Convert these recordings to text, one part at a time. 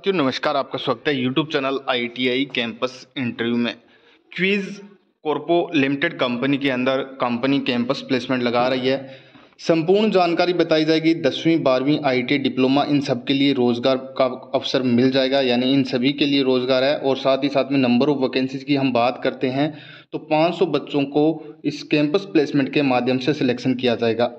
साथियों नमस्कार आपका स्वागत है YouTube channel ITI campus interview में क्वीज कॉर्पो लिमिटेड कंपनी के अंदर कंपनी कैंपस प्लेसमेंट लगा रही है संपूर्ण जानकारी बताई जाएगी दसवीं बारहवीं आई डिप्लोमा इन सब के लिए रोज़गार का अवसर मिल जाएगा यानी इन सभी के लिए रोज़गार है और साथ ही साथ में नंबर ऑफ वैकेंसीज की हम बात करते हैं तो 500 बच्चों को इस कैंपस प्लेसमेंट के माध्यम से सिलेक्शन किया जाएगा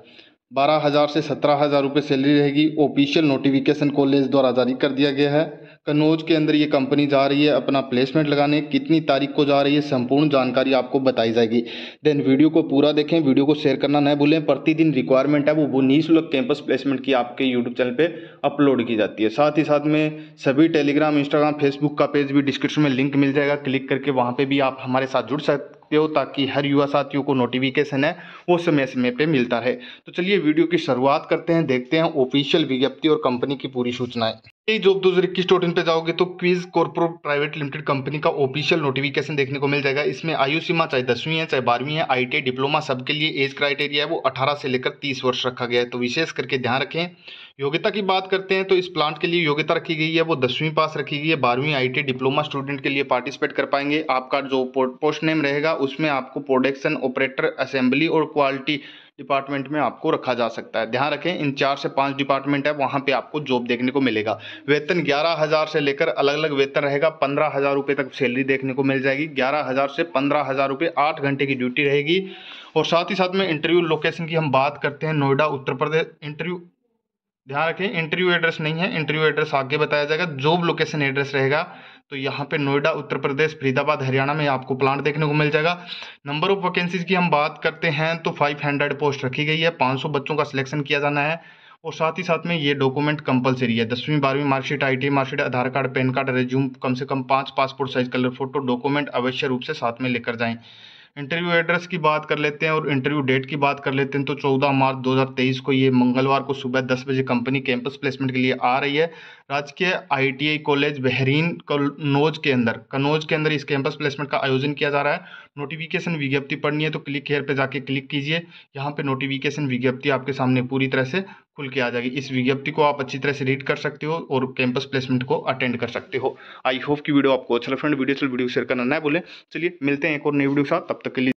बारह हज़ार से सत्रह हज़ार रुपये सैलरी रहेगी ऑफिशियल नोटिफिकेशन कॉलेज द्वारा जारी कर दिया गया है कन्नौज के अंदर ये कंपनी जा रही है अपना प्लेसमेंट लगाने कितनी तारीख को जा रही है संपूर्ण जानकारी आपको बताई जाएगी देन वीडियो को पूरा देखें वीडियो को शेयर करना न भूलें प्रतिदिन रिक्वायरमेंट है वो वो निःशुल्क कैंपस प्लेसमेंट की आपके यूट्यूब चैनल पर अपलोड की जाती है साथ ही साथ में सभी टेलीग्राम इंस्टाग्राम फेसबुक का पेज भी डिस्क्रिप्शन में लिंक मिल जाएगा क्लिक करके वहाँ पर भी आप हमारे साथ जुड़ सकते सकते हो ताकि हर युवा साथियों को नोटिफिकेशन है वो समय समय पर मिलता रहे तो चलिए वीडियो की शुरुआत करते हैं देखते हैं ऑफिशियल विज्ञप्ति और कंपनी की पूरी सूचनाएँ जॉब दो हज़ार इक्कीस टोटिन पे जाओगे तो Quess Corp private limited company का ऑफिशियल नोटिफिकेशन देखने को मिल जाएगा इसमें आयु सीमा चाहे दसवीं है चाहे बारहवीं है आई डिप्लोमा सबके लिए एज क्राइटेरिया है वो 18 से लेकर 30 वर्ष रखा गया है तो विशेष करके ध्यान रखें योग्यता की बात करते हैं तो इस प्लांट के लिए योग्यता रखी गई है वो दसवीं पास रखी गई है बारहवीं आई डिप्लोमा स्टूडेंट के लिए पार्टिसिपेट कर पाएंगे आपका जो पोस्ट नेम रहेगा उसमें आपको प्रोडक्शन ऑपरेटर असेंबली और क्वालिटी डिपार्टमेंट में आपको रखा जा सकता है ध्यान रखें इन चार से पाँच डिपार्टमेंट है वहाँ पे आपको जॉब देखने को मिलेगा वेतन ग्यारह हज़ार से लेकर अलग अलग वेतन रहेगा पंद्रह हज़ार रुपये तक सैलरी देखने को मिल जाएगी ग्यारह हज़ार से पंद्रह हज़ार रुपये आठ घंटे की ड्यूटी रहेगी और साथ ही साथ में इंटरव्यू लोकेशन की हम बात करते हैं नोएडा उत्तर प्रदेश इंटरव्यू ध्यान रखें इंटरव्यू एड्रेस नहीं है इंटरव्यू एड्रेस आगे बताया जाएगा जॉब लोकेशन एड्रेस रहेगा तो यहाँ पे नोएडा उत्तर प्रदेश फरीदाबाद हरियाणा में आपको प्लांट देखने को मिल जाएगा नंबर ऑफ वैकेंसीज की हम बात करते हैं तो 500 पोस्ट रखी गई है 500 बच्चों का सिलेक्शन किया जाना है और साथ ही साथ में ये डॉक्यूमेंट कंपलसरी है दसवीं बारहवीं marksheet I T marksheet Aadhaar card pan card resume कम से कम पाँच passport size colour photo document अवश्य रूप से साथ में लेकर जाएँ इंटरव्यू एड्रेस की बात कर लेते हैं और इंटरव्यू डेट की बात कर लेते हैं तो 14 मार्च 2023 को ये मंगलवार को सुबह 10 बजे कंपनी कैंपस प्लेसमेंट के लिए आ रही है राजकीय आईटीआई कॉलेज बहरीन कनौज के अंदर कनौज के अंदर इस कैंपस प्लेसमेंट का आयोजन किया जा रहा है नोटिफिकेशन विज्ञप्ति पढ़नी है तो क्लिक हेयर पर जाके क्लिक कीजिए यहाँ पर नोटिफिकेशन विज्ञप्ति आपके सामने पूरी तरह से खुल के आ जाएगी इस विज्ञप्ति को आप अच्छी तरह से रीड कर सकते हो और कैंपस प्लेसमेंट को अटेंड कर सकते हो आई होप की वीडियो आपको अच्छा फ्रेंड वीडियो से वीडियो शेयर करना ना बोले चलिए मिलते हैं एक और नई वीडियो के साथ तब तक के लिए